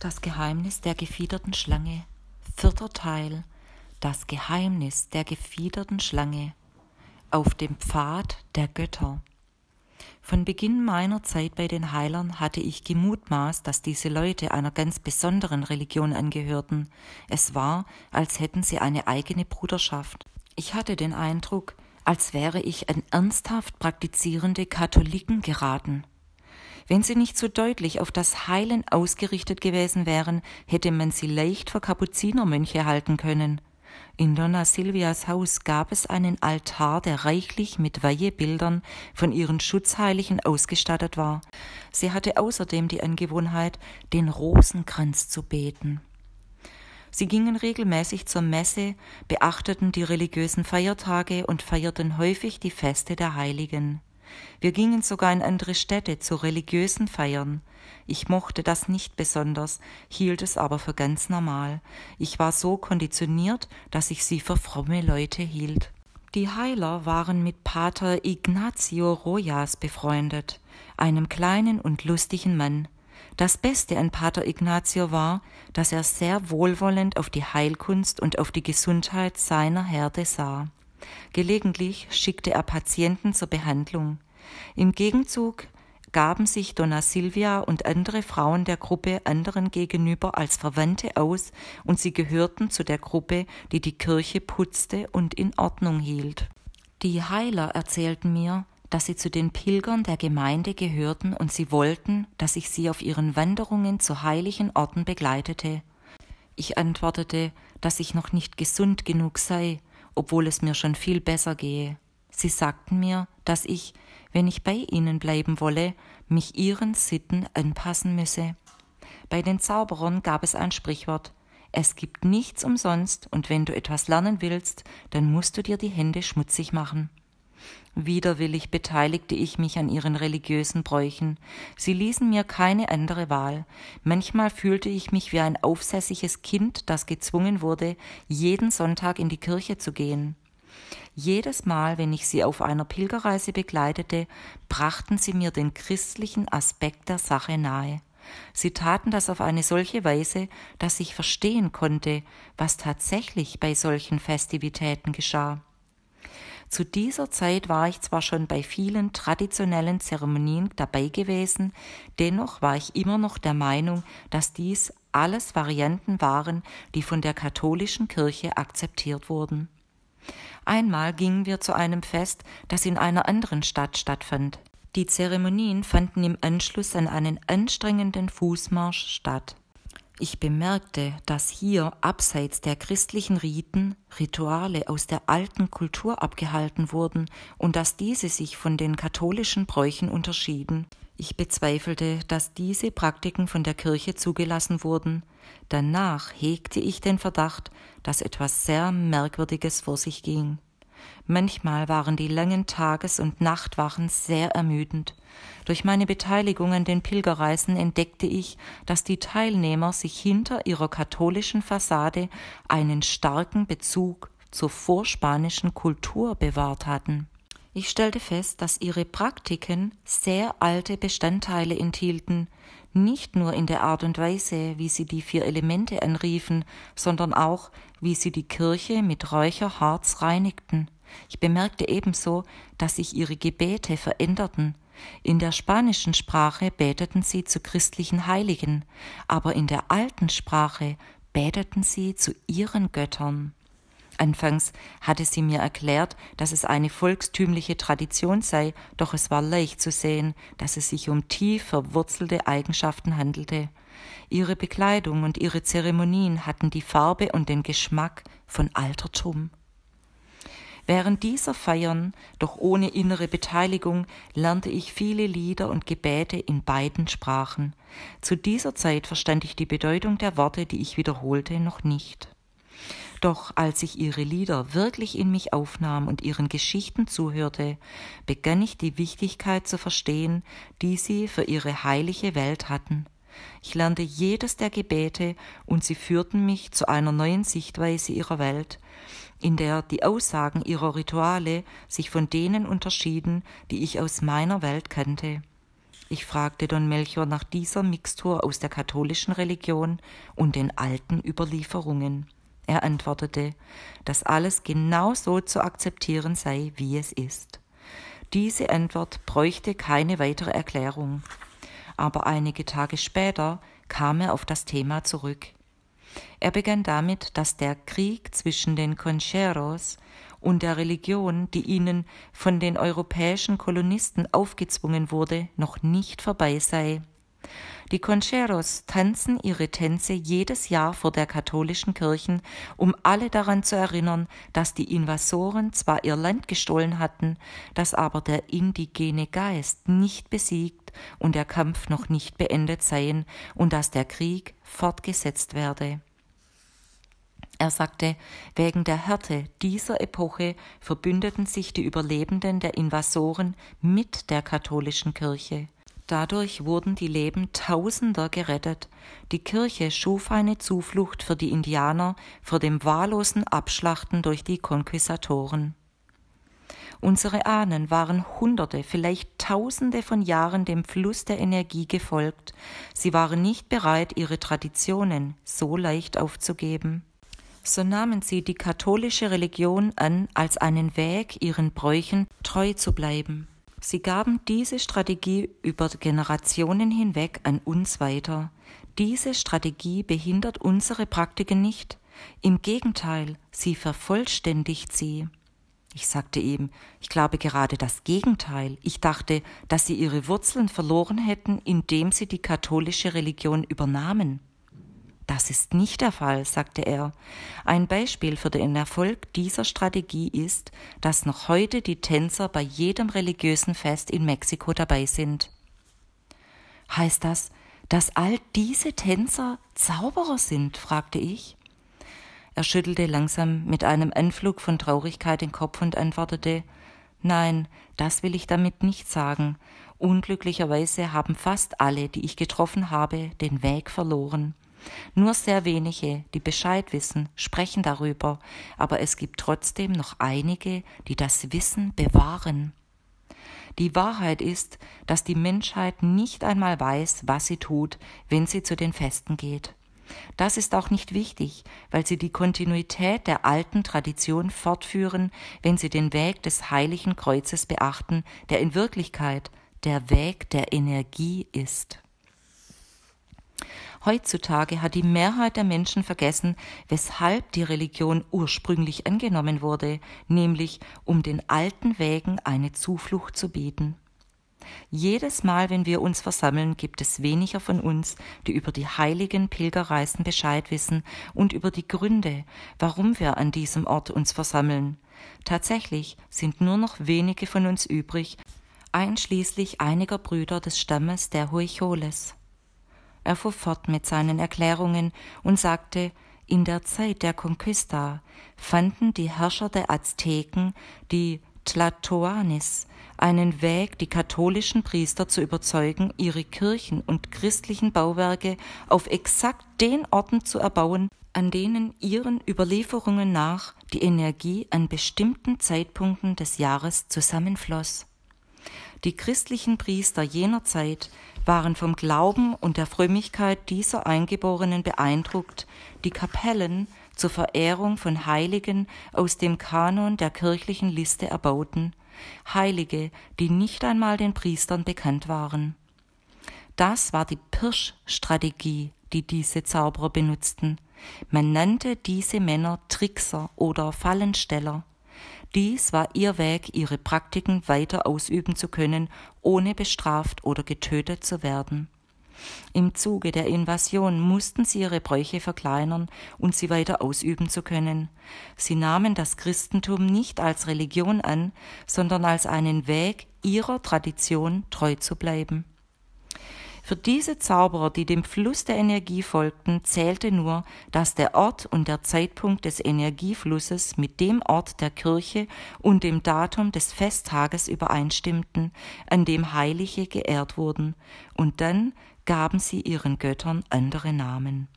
Das Geheimnis der gefiederten Schlange. Vierter Teil. Das Geheimnis der gefiederten Schlange. Auf dem Pfad der Götter. Von Beginn meiner Zeit bei den Heilern hatte ich gemutmaßt, dass diese Leute einer ganz besonderen Religion angehörten. Es war, als hätten sie eine eigene Bruderschaft. Ich hatte den Eindruck, als wäre ich an ernsthaft praktizierende Katholiken geraten. Wenn sie nicht so deutlich auf das Heilen ausgerichtet gewesen wären, hätte man sie leicht vor Kapuzinermönche halten können. In Donna Silvias Haus gab es einen Altar, der reichlich mit Weihebildern von ihren Schutzheiligen ausgestattet war. Sie hatte außerdem die Angewohnheit, den Rosenkranz zu beten. Sie gingen regelmäßig zur Messe, beachteten die religiösen Feiertage und feierten häufig die Feste der Heiligen. Wir gingen sogar in andere Städte zu religiösen Feiern. Ich mochte das nicht besonders, hielt es aber für ganz normal. Ich war so konditioniert, dass ich sie für fromme Leute hielt. Die Heiler waren mit Pater Ignazio Rojas befreundet, einem kleinen und lustigen Mann. Das Beste an Pater Ignazio war, dass er sehr wohlwollend auf die Heilkunst und auf die Gesundheit seiner Herde sah. Gelegentlich schickte er Patienten zur Behandlung. Im Gegenzug gaben sich Donna Silvia und andere Frauen der Gruppe anderen gegenüber als Verwandte aus und sie gehörten zu der Gruppe, die die Kirche putzte und in Ordnung hielt. Die Heiler erzählten mir, dass sie zu den Pilgern der Gemeinde gehörten und sie wollten, dass ich sie auf ihren Wanderungen zu heiligen Orten begleitete. Ich antwortete, dass ich noch nicht gesund genug sei, obwohl es mir schon viel besser gehe. Sie sagten mir, dass ich, wenn ich bei ihnen bleiben wolle, mich ihren Sitten anpassen müsse. Bei den Zauberern gab es ein Sprichwort Es gibt nichts umsonst, und wenn du etwas lernen willst, dann musst du dir die Hände schmutzig machen. Widerwillig beteiligte ich mich an ihren religiösen Bräuchen. Sie ließen mir keine andere Wahl. Manchmal fühlte ich mich wie ein aufsässiges Kind, das gezwungen wurde, jeden Sonntag in die Kirche zu gehen. Jedes Mal, wenn ich sie auf einer Pilgerreise begleitete, brachten sie mir den christlichen Aspekt der Sache nahe. Sie taten das auf eine solche Weise, dass ich verstehen konnte, was tatsächlich bei solchen Festivitäten geschah. Zu dieser Zeit war ich zwar schon bei vielen traditionellen Zeremonien dabei gewesen, dennoch war ich immer noch der Meinung, dass dies alles Varianten waren, die von der katholischen Kirche akzeptiert wurden. Einmal gingen wir zu einem Fest, das in einer anderen Stadt stattfand. Die Zeremonien fanden im Anschluss an einen anstrengenden Fußmarsch statt. Ich bemerkte, dass hier abseits der christlichen Riten Rituale aus der alten Kultur abgehalten wurden und dass diese sich von den katholischen Bräuchen unterschieden. Ich bezweifelte, dass diese Praktiken von der Kirche zugelassen wurden. Danach hegte ich den Verdacht, dass etwas sehr Merkwürdiges vor sich ging. Manchmal waren die langen Tages- und Nachtwachen sehr ermüdend. Durch meine Beteiligung an den Pilgerreisen entdeckte ich, dass die Teilnehmer sich hinter ihrer katholischen Fassade einen starken Bezug zur vorspanischen Kultur bewahrt hatten. Ich stellte fest, dass ihre Praktiken sehr alte Bestandteile enthielten, nicht nur in der Art und Weise, wie sie die vier Elemente anriefen, sondern auch, wie sie die Kirche mit Räucherharz reinigten. Ich bemerkte ebenso, dass sich ihre Gebete veränderten, in der spanischen Sprache beteten sie zu christlichen Heiligen, aber in der alten Sprache beteten sie zu ihren Göttern. Anfangs hatte sie mir erklärt, dass es eine volkstümliche Tradition sei, doch es war leicht zu sehen, dass es sich um tief verwurzelte Eigenschaften handelte. Ihre Bekleidung und ihre Zeremonien hatten die Farbe und den Geschmack von Altertum. Während dieser Feiern, doch ohne innere Beteiligung, lernte ich viele Lieder und Gebete in beiden Sprachen. Zu dieser Zeit verstand ich die Bedeutung der Worte, die ich wiederholte, noch nicht. Doch als ich ihre Lieder wirklich in mich aufnahm und ihren Geschichten zuhörte, begann ich die Wichtigkeit zu verstehen, die sie für ihre heilige Welt hatten. Ich lernte jedes der Gebete und sie führten mich zu einer neuen Sichtweise ihrer Welt, in der die Aussagen ihrer Rituale sich von denen unterschieden, die ich aus meiner Welt kannte. Ich fragte Don Melchior nach dieser Mixtur aus der katholischen Religion und den alten Überlieferungen. Er antwortete, dass alles genau so zu akzeptieren sei, wie es ist. Diese Antwort bräuchte keine weitere Erklärung aber einige Tage später kam er auf das Thema zurück. Er begann damit, dass der Krieg zwischen den Concheros und der Religion, die ihnen von den europäischen Kolonisten aufgezwungen wurde, noch nicht vorbei sei. Die Concheros tanzen ihre Tänze jedes Jahr vor der katholischen Kirche, um alle daran zu erinnern, dass die Invasoren zwar ihr Land gestohlen hatten, dass aber der indigene Geist nicht besiegt und der Kampf noch nicht beendet seien und dass der Krieg fortgesetzt werde. Er sagte, wegen der Härte dieser Epoche verbündeten sich die Überlebenden der Invasoren mit der katholischen Kirche. Dadurch wurden die Leben Tausender gerettet. Die Kirche schuf eine Zuflucht für die Indianer vor dem wahllosen Abschlachten durch die Konquistatoren. Unsere Ahnen waren Hunderte, vielleicht Tausende von Jahren dem Fluss der Energie gefolgt. Sie waren nicht bereit, ihre Traditionen so leicht aufzugeben. So nahmen sie die katholische Religion an als einen Weg, ihren Bräuchen treu zu bleiben. Sie gaben diese Strategie über Generationen hinweg an uns weiter. Diese Strategie behindert unsere Praktiken nicht. Im Gegenteil, sie vervollständigt sie. Ich sagte ihm, ich glaube gerade das Gegenteil. Ich dachte, dass sie ihre Wurzeln verloren hätten, indem sie die katholische Religion übernahmen. Das ist nicht der Fall, sagte er. Ein Beispiel für den Erfolg dieser Strategie ist, dass noch heute die Tänzer bei jedem religiösen Fest in Mexiko dabei sind. Heißt das, dass all diese Tänzer Zauberer sind? fragte ich. Er schüttelte langsam mit einem Anflug von Traurigkeit den Kopf und antwortete Nein, das will ich damit nicht sagen. Unglücklicherweise haben fast alle, die ich getroffen habe, den Weg verloren. Nur sehr wenige, die Bescheid wissen, sprechen darüber, aber es gibt trotzdem noch einige, die das Wissen bewahren. Die Wahrheit ist, dass die Menschheit nicht einmal weiß, was sie tut, wenn sie zu den Festen geht. Das ist auch nicht wichtig, weil sie die Kontinuität der alten Tradition fortführen, wenn sie den Weg des heiligen Kreuzes beachten, der in Wirklichkeit der Weg der Energie ist. Heutzutage hat die Mehrheit der Menschen vergessen, weshalb die Religion ursprünglich angenommen wurde, nämlich um den alten Wegen eine Zuflucht zu bieten. Jedes Mal, wenn wir uns versammeln, gibt es weniger von uns, die über die heiligen Pilgerreisen Bescheid wissen und über die Gründe, warum wir an diesem Ort uns versammeln. Tatsächlich sind nur noch wenige von uns übrig, einschließlich einiger Brüder des Stammes der Huicholes. Er fuhr fort mit seinen Erklärungen und sagte, in der Zeit der Conquista fanden die Herrscher der Azteken, die Tlatoanis einen Weg, die katholischen Priester zu überzeugen, ihre Kirchen und christlichen Bauwerke auf exakt den Orten zu erbauen, an denen ihren Überlieferungen nach die Energie an bestimmten Zeitpunkten des Jahres zusammenfloss. Die christlichen Priester jener Zeit waren vom Glauben und der Frömmigkeit dieser Eingeborenen beeindruckt, die Kapellen zur Verehrung von Heiligen aus dem Kanon der kirchlichen Liste erbauten, Heilige, die nicht einmal den Priestern bekannt waren. Das war die Pirschstrategie, die diese Zauberer benutzten. Man nannte diese Männer Trickser oder Fallensteller. Dies war ihr Weg, ihre Praktiken weiter ausüben zu können, ohne bestraft oder getötet zu werden. Im Zuge der Invasion mussten sie ihre Bräuche verkleinern und um sie weiter ausüben zu können. Sie nahmen das Christentum nicht als Religion an, sondern als einen Weg, ihrer Tradition treu zu bleiben. Für diese Zauberer, die dem Fluss der Energie folgten, zählte nur, dass der Ort und der Zeitpunkt des Energieflusses mit dem Ort der Kirche und dem Datum des Festtages übereinstimmten, an dem Heilige geehrt wurden, und dann gaben sie ihren Göttern andere Namen.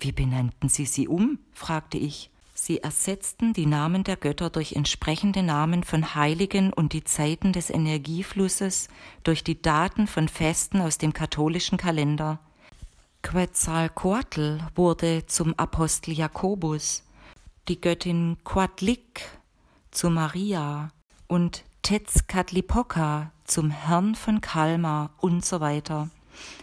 Wie benannten sie sie um? fragte ich. Sie ersetzten die Namen der Götter durch entsprechende Namen von Heiligen und die Zeiten des Energieflusses durch die Daten von Festen aus dem katholischen Kalender. Quetzalcoatl wurde zum Apostel Jakobus, die Göttin Quatlik zu Maria und Tetzkatlipoca zum Herrn von Kalmar und so weiter.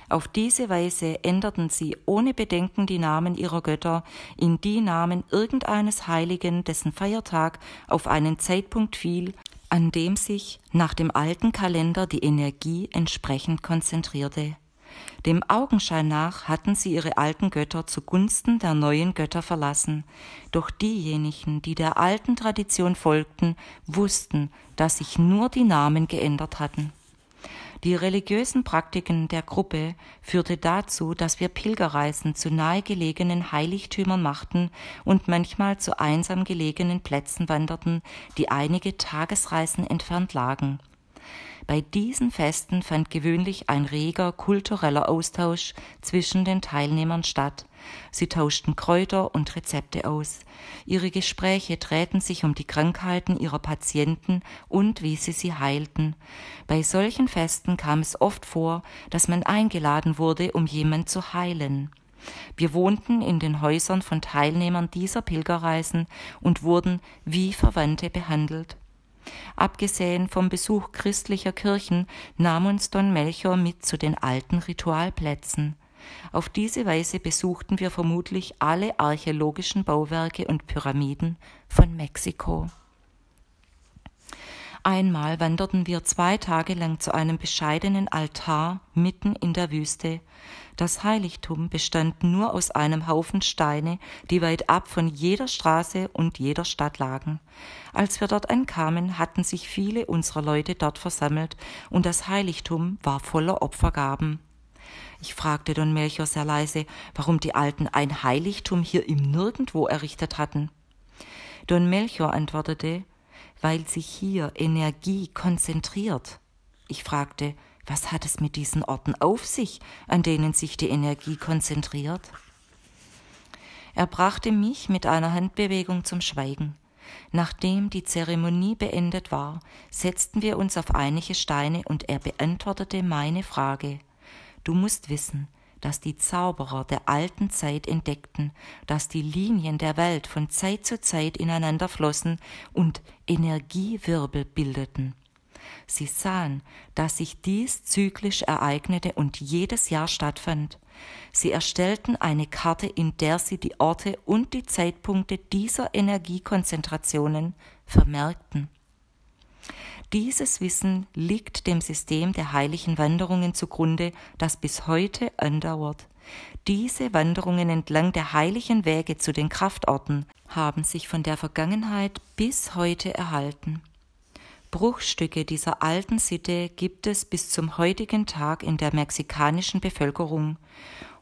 Auf diese Weise änderten sie ohne Bedenken die Namen ihrer Götter in die Namen irgendeines Heiligen, dessen Feiertag auf einen Zeitpunkt fiel, an dem sich nach dem alten Kalender die Energie entsprechend konzentrierte. Dem Augenschein nach hatten sie ihre alten Götter zugunsten der neuen Götter verlassen, doch diejenigen, die der alten Tradition folgten, wussten, dass sich nur die Namen geändert hatten. Die religiösen Praktiken der Gruppe führte dazu, dass wir Pilgerreisen zu nahegelegenen Heiligtümern machten und manchmal zu einsam gelegenen Plätzen wanderten, die einige Tagesreisen entfernt lagen. Bei diesen Festen fand gewöhnlich ein reger kultureller Austausch zwischen den Teilnehmern statt. Sie tauschten Kräuter und Rezepte aus. Ihre Gespräche drehten sich um die Krankheiten ihrer Patienten und wie sie sie heilten. Bei solchen Festen kam es oft vor, dass man eingeladen wurde, um jemand zu heilen. Wir wohnten in den Häusern von Teilnehmern dieser Pilgerreisen und wurden wie Verwandte behandelt. Abgesehen vom Besuch christlicher Kirchen nahm uns Don Melchior mit zu den alten Ritualplätzen. Auf diese Weise besuchten wir vermutlich alle archäologischen Bauwerke und Pyramiden von Mexiko. Einmal wanderten wir zwei Tage lang zu einem bescheidenen Altar mitten in der Wüste. Das Heiligtum bestand nur aus einem Haufen Steine, die weit ab von jeder Straße und jeder Stadt lagen. Als wir dort ankamen, hatten sich viele unserer Leute dort versammelt, und das Heiligtum war voller Opfergaben. Ich fragte Don Melchior sehr leise, warum die Alten ein Heiligtum hier im Nirgendwo errichtet hatten. Don Melchior antwortete, weil sich hier Energie konzentriert. Ich fragte, was hat es mit diesen Orten auf sich, an denen sich die Energie konzentriert? Er brachte mich mit einer Handbewegung zum Schweigen. Nachdem die Zeremonie beendet war, setzten wir uns auf einige Steine und er beantwortete meine Frage. Du musst wissen, dass die Zauberer der alten Zeit entdeckten, dass die Linien der Welt von Zeit zu Zeit ineinander flossen und Energiewirbel bildeten. Sie sahen, dass sich dies zyklisch ereignete und jedes Jahr stattfand. Sie erstellten eine Karte, in der sie die Orte und die Zeitpunkte dieser Energiekonzentrationen vermerkten. Dieses Wissen liegt dem System der heiligen Wanderungen zugrunde, das bis heute andauert. Diese Wanderungen entlang der heiligen Wege zu den Kraftorten haben sich von der Vergangenheit bis heute erhalten. Bruchstücke dieser alten Sitte gibt es bis zum heutigen Tag in der mexikanischen Bevölkerung.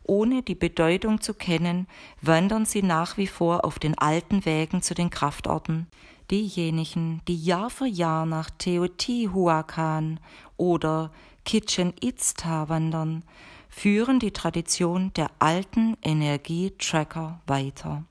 Ohne die Bedeutung zu kennen, wandern sie nach wie vor auf den alten Wegen zu den Kraftorten diejenigen, die Jahr für Jahr nach Teotihuacan oder Kitchen Itzta wandern, führen die Tradition der alten Energietracker weiter.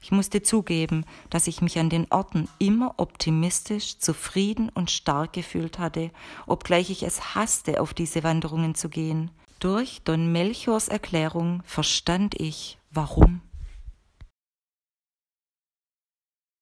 Ich musste zugeben, dass ich mich an den Orten immer optimistisch, zufrieden und stark gefühlt hatte, obgleich ich es hasste, auf diese Wanderungen zu gehen. Durch Don Melchors Erklärung verstand ich, warum.